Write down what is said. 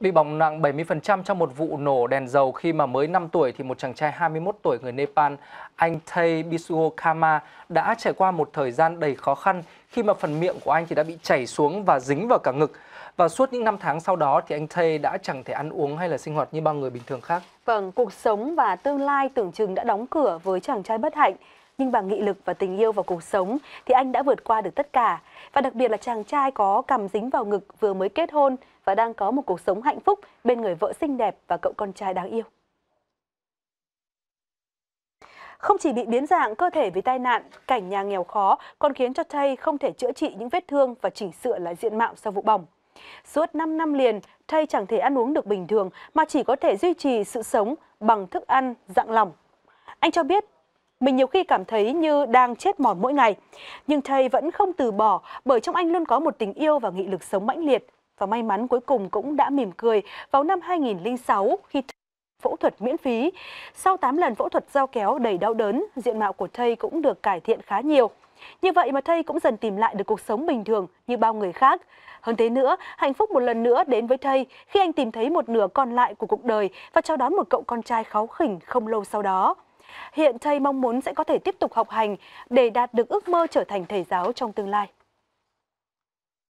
Bị bỏng nặng 70% trong một vụ nổ đèn dầu khi mà mới 5 tuổi thì một chàng trai 21 tuổi người Nepal, anh Thay Bisuo Kama đã trải qua một thời gian đầy khó khăn khi mà phần miệng của anh thì đã bị chảy xuống và dính vào cả ngực. Và suốt những năm tháng sau đó thì anh Thay đã chẳng thể ăn uống hay là sinh hoạt như bao người bình thường khác. Vâng, cuộc sống và tương lai tưởng chừng đã đóng cửa với chàng trai bất hạnh. Nhưng bằng nghị lực và tình yêu vào cuộc sống thì anh đã vượt qua được tất cả. Và đặc biệt là chàng trai có cầm dính vào ngực vừa mới kết hôn và đang có một cuộc sống hạnh phúc bên người vợ xinh đẹp và cậu con trai đáng yêu. Không chỉ bị biến dạng cơ thể vì tai nạn, cảnh nhà nghèo khó còn khiến cho Tay không thể chữa trị những vết thương và chỉnh sửa lại diện mạo sau vụ bỏng. Suốt 5 năm liền, Thay chẳng thể ăn uống được bình thường mà chỉ có thể duy trì sự sống bằng thức ăn dạng lỏng. Anh cho biết, mình nhiều khi cảm thấy như đang chết mòn mỗi ngày. Nhưng thầy vẫn không từ bỏ bởi trong anh luôn có một tình yêu và nghị lực sống mãnh liệt. Và may mắn cuối cùng cũng đã mỉm cười vào năm 2006 khi phẫu thuật miễn phí. Sau 8 lần phẫu thuật giao kéo đầy đau đớn, diện mạo của Thây cũng được cải thiện khá nhiều. Như vậy mà Thây cũng dần tìm lại được cuộc sống bình thường như bao người khác. Hơn thế nữa, hạnh phúc một lần nữa đến với Thây khi anh tìm thấy một nửa còn lại của cuộc đời và chào đón một cậu con trai kháu khỉnh không lâu sau đó. Hiện Thây mong muốn sẽ có thể tiếp tục học hành để đạt được ước mơ trở thành thầy giáo trong tương lai.